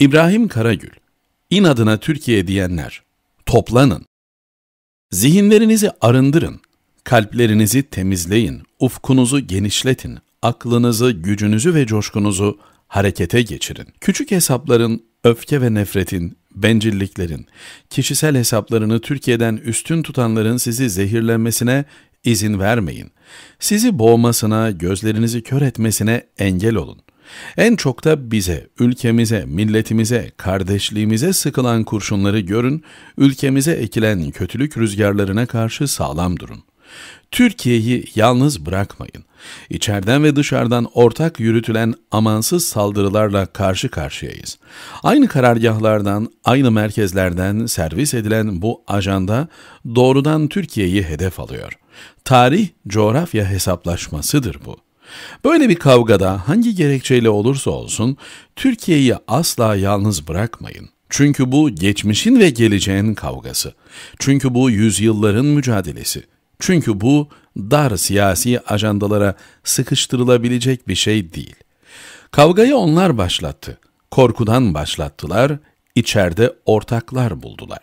İbrahim Karagül, inadına Türkiye diyenler, toplanın. Zihinlerinizi arındırın, kalplerinizi temizleyin, ufkunuzu genişletin, aklınızı, gücünüzü ve coşkunuzu harekete geçirin. Küçük hesapların, öfke ve nefretin, bencilliklerin, kişisel hesaplarını Türkiye'den üstün tutanların sizi zehirlenmesine izin vermeyin. Sizi boğmasına, gözlerinizi kör etmesine engel olun. En çok da bize, ülkemize, milletimize, kardeşliğimize sıkılan kurşunları görün, ülkemize ekilen kötülük rüzgarlarına karşı sağlam durun. Türkiye'yi yalnız bırakmayın. İçeriden ve dışarıdan ortak yürütülen amansız saldırılarla karşı karşıyayız. Aynı karargahlardan, aynı merkezlerden servis edilen bu ajanda doğrudan Türkiye'yi hedef alıyor. Tarih, coğrafya hesaplaşmasıdır bu.'' Böyle bir kavgada hangi gerekçeyle olursa olsun Türkiye'yi asla yalnız bırakmayın. Çünkü bu geçmişin ve geleceğin kavgası. Çünkü bu yüzyılların mücadelesi. Çünkü bu dar siyasi ajandalara sıkıştırılabilecek bir şey değil. Kavgayı onlar başlattı. Korkudan başlattılar, içeride ortaklar buldular.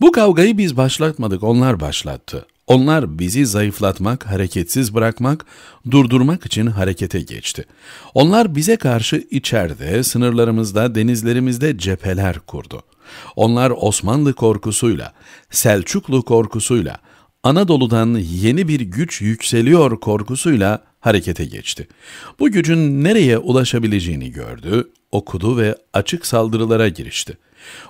Bu kavgayı biz başlatmadık, onlar başlattı. Onlar bizi zayıflatmak, hareketsiz bırakmak, durdurmak için harekete geçti. Onlar bize karşı içeride, sınırlarımızda, denizlerimizde cepheler kurdu. Onlar Osmanlı korkusuyla, Selçuklu korkusuyla, Anadolu'dan yeni bir güç yükseliyor korkusuyla harekete geçti. Bu gücün nereye ulaşabileceğini gördü, okudu ve açık saldırılara girişti.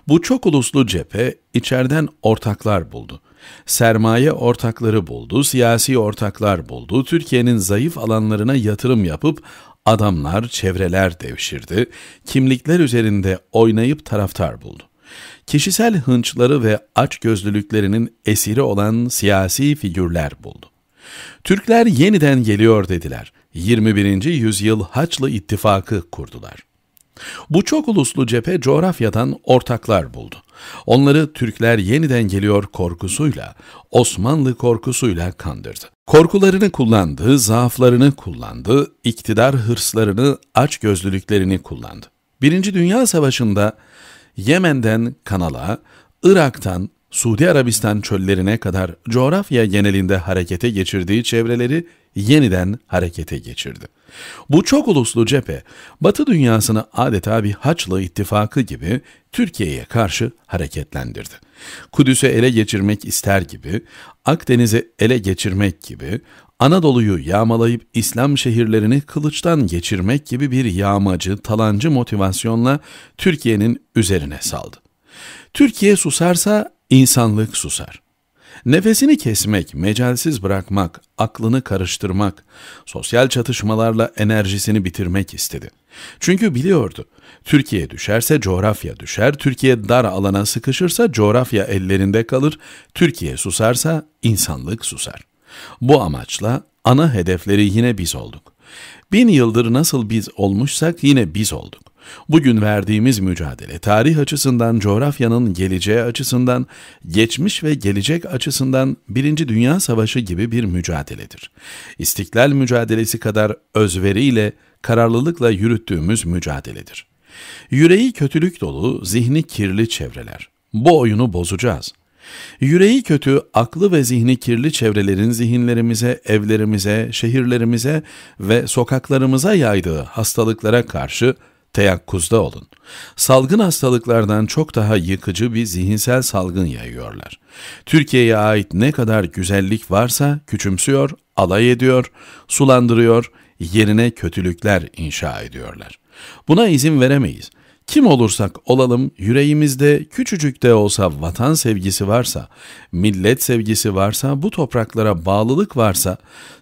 Bu çok uluslu cephe içeriden ortaklar buldu. Sermaye ortakları buldu, siyasi ortaklar buldu, Türkiye'nin zayıf alanlarına yatırım yapıp adamlar, çevreler devşirdi, kimlikler üzerinde oynayıp taraftar buldu. Kişisel hınçları ve açgözlülüklerinin esiri olan siyasi figürler buldu. Türkler yeniden geliyor dediler. 21. yüzyıl Haçlı ittifakı kurdular. Bu çok uluslu cephe coğrafyadan ortaklar buldu. Onları Türkler yeniden geliyor korkusuyla, Osmanlı korkusuyla kandırdı. Korkularını kullandı, zaaflarını kullandı, iktidar hırslarını, açgözlülüklerini kullandı. Birinci Dünya Savaşı'nda Yemen'den Kanal'a, Irak'tan Suudi Arabistan çöllerine kadar coğrafya genelinde harekete geçirdiği çevreleri yeniden harekete geçirdi. Bu çok uluslu cephe, Batı dünyasını adeta bir Haçlı ittifakı gibi Türkiye'ye karşı hareketlendirdi. Kudüs'ü ele geçirmek ister gibi, Akdeniz'i ele geçirmek gibi, Anadolu'yu yağmalayıp İslam şehirlerini kılıçtan geçirmek gibi bir yağmacı, talancı motivasyonla Türkiye'nin üzerine saldı. Türkiye susarsa insanlık susar. Nefesini kesmek, mecalsiz bırakmak, aklını karıştırmak, sosyal çatışmalarla enerjisini bitirmek istedi. Çünkü biliyordu, Türkiye düşerse coğrafya düşer, Türkiye dar alana sıkışırsa coğrafya ellerinde kalır, Türkiye susarsa insanlık susar. Bu amaçla ana hedefleri yine biz olduk. Bin yıldır nasıl biz olmuşsak yine biz olduk. Bugün verdiğimiz mücadele tarih açısından, coğrafyanın geleceği açısından, geçmiş ve gelecek açısından Birinci Dünya Savaşı gibi bir mücadeledir. İstiklal mücadelesi kadar özveriyle, kararlılıkla yürüttüğümüz mücadeledir. Yüreği kötülük dolu, zihni kirli çevreler. Bu oyunu bozacağız.'' Yüreği kötü, aklı ve zihni kirli çevrelerin zihinlerimize, evlerimize, şehirlerimize ve sokaklarımıza yaydığı hastalıklara karşı teyakkuzda olun. Salgın hastalıklardan çok daha yıkıcı bir zihinsel salgın yayıyorlar. Türkiye'ye ait ne kadar güzellik varsa küçümsüyor, alay ediyor, sulandırıyor, yerine kötülükler inşa ediyorlar. Buna izin veremeyiz. Kim olursak olalım yüreğimizde küçücük de olsa vatan sevgisi varsa, millet sevgisi varsa, bu topraklara bağlılık varsa,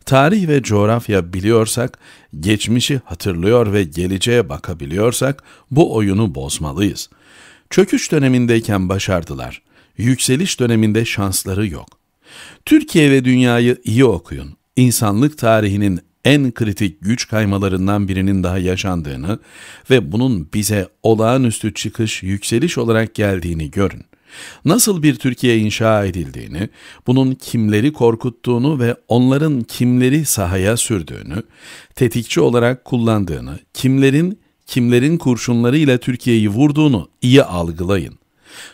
tarih ve coğrafya biliyorsak, geçmişi hatırlıyor ve geleceğe bakabiliyorsak bu oyunu bozmalıyız. Çöküş dönemindeyken başardılar. Yükseliş döneminde şansları yok. Türkiye ve dünyayı iyi okuyun. İnsanlık tarihinin en kritik güç kaymalarından birinin daha yaşandığını ve bunun bize olağanüstü çıkış, yükseliş olarak geldiğini görün. Nasıl bir Türkiye inşa edildiğini, bunun kimleri korkuttuğunu ve onların kimleri sahaya sürdüğünü, tetikçi olarak kullandığını, kimlerin kimlerin kurşunlarıyla Türkiye'yi vurduğunu iyi algılayın.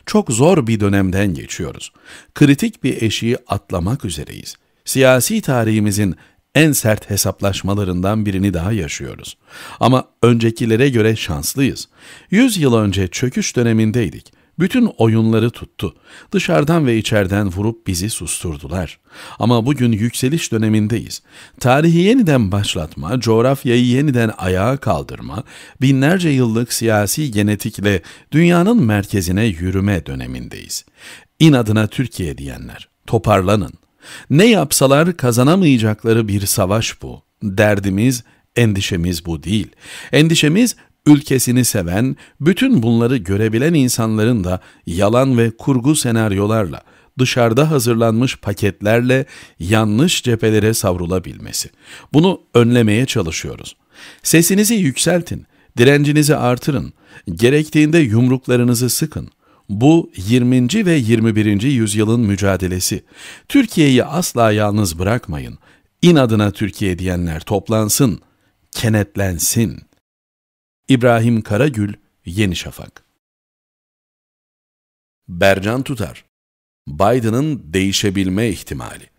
Çok zor bir dönemden geçiyoruz. Kritik bir eşiği atlamak üzereyiz. Siyasi tarihimizin en sert hesaplaşmalarından birini daha yaşıyoruz. Ama öncekilere göre şanslıyız. 100 yıl önce çöküş dönemindeydik. Bütün oyunları tuttu. Dışarıdan ve içeriden vurup bizi susturdular. Ama bugün yükseliş dönemindeyiz. Tarihi yeniden başlatma, coğrafyayı yeniden ayağa kaldırma, binlerce yıllık siyasi genetikle dünyanın merkezine yürüme dönemindeyiz. İnadına Türkiye diyenler, toparlanın. Ne yapsalar kazanamayacakları bir savaş bu. Derdimiz, endişemiz bu değil. Endişemiz ülkesini seven, bütün bunları görebilen insanların da yalan ve kurgu senaryolarla, dışarıda hazırlanmış paketlerle yanlış cephelere savrulabilmesi. Bunu önlemeye çalışıyoruz. Sesinizi yükseltin, direncinizi artırın, gerektiğinde yumruklarınızı sıkın. Bu 20. ve 21. yüzyılın mücadelesi. Türkiye'yi asla yalnız bırakmayın. İnadına Türkiye diyenler toplansın, kenetlensin. İbrahim Karagül, Yeni Şafak Bercan Tutar Biden'ın değişebilme ihtimali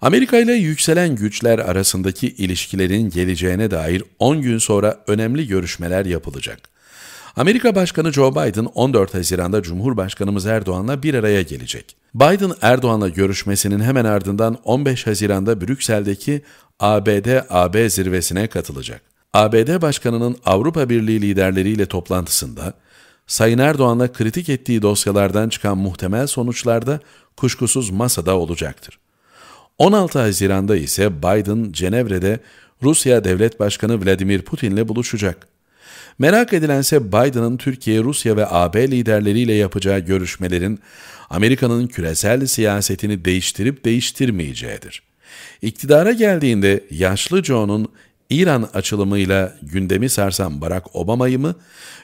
Amerika ile yükselen güçler arasındaki ilişkilerin geleceğine dair 10 gün sonra önemli görüşmeler yapılacak. Amerika Başkanı Joe Biden 14 Haziran'da Cumhurbaşkanımız Erdoğan'la bir araya gelecek. Biden Erdoğan'la görüşmesinin hemen ardından 15 Haziran'da Brüksel'deki ABD-AB zirvesine katılacak. ABD Başkanı'nın Avrupa Birliği liderleriyle toplantısında Sayın Erdoğan'la kritik ettiği dosyalardan çıkan muhtemel sonuçlarda kuşkusuz masada olacaktır. 16 Haziran'da ise Biden Cenevre'de Rusya Devlet Başkanı Vladimir Putin'le buluşacak. Merak edilense Biden'ın Türkiye, Rusya ve AB liderleriyle yapacağı görüşmelerin Amerika'nın küresel siyasetini değiştirip değiştirmeyeceğidir. İktidara geldiğinde yaşlı Joe'nun İran açılımıyla gündemi sarsan Barack Obama'yı mı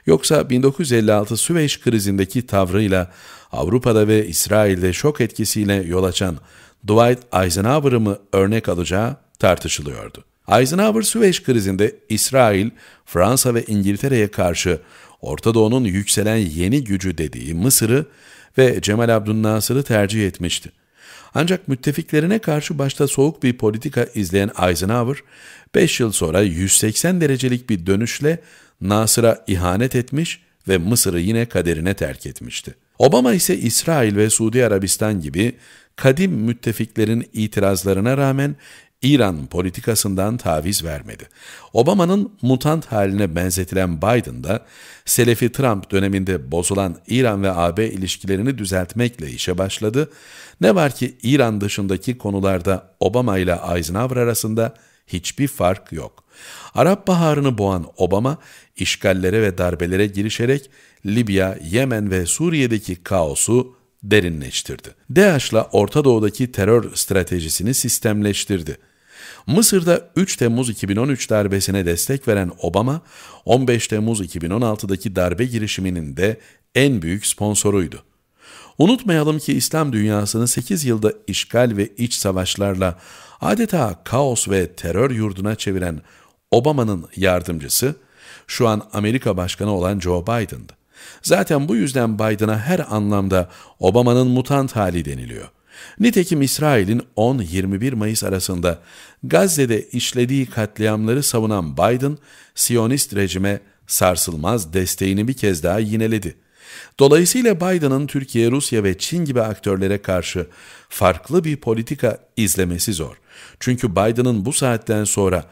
yoksa 1956 Süveyş krizindeki tavrıyla Avrupa'da ve İsrail'de şok etkisiyle yol açan Dwight Eisenhower'ı mı örnek alacağı tartışılıyordu. Eisenhower Süveyş krizinde İsrail, Fransa ve İngiltere'ye karşı Orta Doğu'nun yükselen yeni gücü dediği Mısır'ı ve Cemal Abdülnasır'ı tercih etmişti. Ancak müttefiklerine karşı başta soğuk bir politika izleyen Eisenhower, 5 yıl sonra 180 derecelik bir dönüşle Nasır'a ihanet etmiş ve Mısır'ı yine kaderine terk etmişti. Obama ise İsrail ve Suudi Arabistan gibi kadim müttefiklerin itirazlarına rağmen İran politikasından taviz vermedi. Obama'nın mutant haline benzetilen Biden da Selefi Trump döneminde bozulan İran ve AB ilişkilerini düzeltmekle işe başladı. Ne var ki İran dışındaki konularda Obama ile Eisenhower arasında hiçbir fark yok. Arap Baharı'nı boğan Obama, işgallere ve darbelere girişerek Libya, Yemen ve Suriye'deki kaosu derinleştirdi. DAEŞ'la Orta Doğu'daki terör stratejisini sistemleştirdi. Mısır'da 3 Temmuz 2013 darbesine destek veren Obama, 15 Temmuz 2016'daki darbe girişiminin de en büyük sponsoruydu. Unutmayalım ki İslam dünyasını 8 yılda işgal ve iç savaşlarla adeta kaos ve terör yurduna çeviren Obama'nın yardımcısı, şu an Amerika Başkanı olan Joe Biden'dı. Zaten bu yüzden Biden'a her anlamda Obama'nın mutant hali deniliyor. Nitekim İsrail'in 10-21 Mayıs arasında Gazze'de işlediği katliamları savunan Biden, Siyonist rejime sarsılmaz desteğini bir kez daha yineledi. Dolayısıyla Biden'ın Türkiye, Rusya ve Çin gibi aktörlere karşı farklı bir politika izlemesi zor. Çünkü Biden'ın bu saatten sonra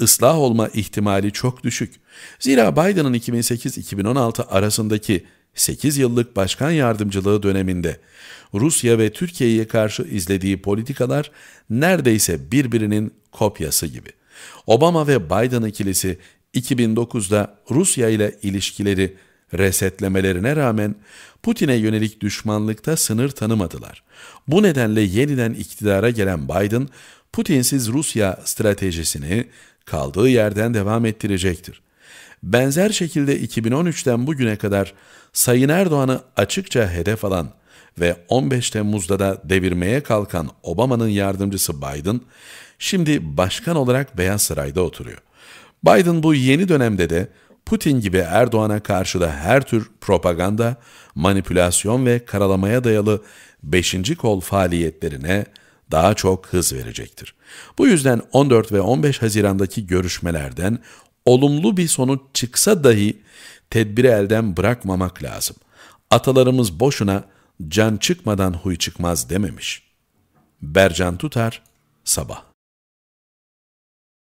ıslah olma ihtimali çok düşük. Zira Biden'ın 2008-2016 arasındaki 8 yıllık başkan yardımcılığı döneminde Rusya ve Türkiye'ye karşı izlediği politikalar neredeyse birbirinin kopyası gibi. Obama ve Biden ikilisi 2009'da Rusya ile ilişkileri resetlemelerine rağmen Putin'e yönelik düşmanlıkta sınır tanımadılar. Bu nedenle yeniden iktidara gelen Biden, Putinsiz Rusya stratejisini kaldığı yerden devam ettirecektir. Benzer şekilde 2013'ten bugüne kadar Sayın Erdoğan'ı açıkça hedef alan ve 15 Temmuz'da da devirmeye kalkan Obama'nın yardımcısı Biden, şimdi başkan olarak Beyaz Saray'da oturuyor. Biden bu yeni dönemde de Putin gibi Erdoğan'a karşı da her tür propaganda, manipülasyon ve karalamaya dayalı 5. kol faaliyetlerine daha çok hız verecektir. Bu yüzden 14 ve 15 Haziran'daki görüşmelerden olumlu bir sonuç çıksa dahi tedbiri elden bırakmamak lazım. Atalarımız boşuna can çıkmadan huy çıkmaz dememiş. Bercan tutar sabah.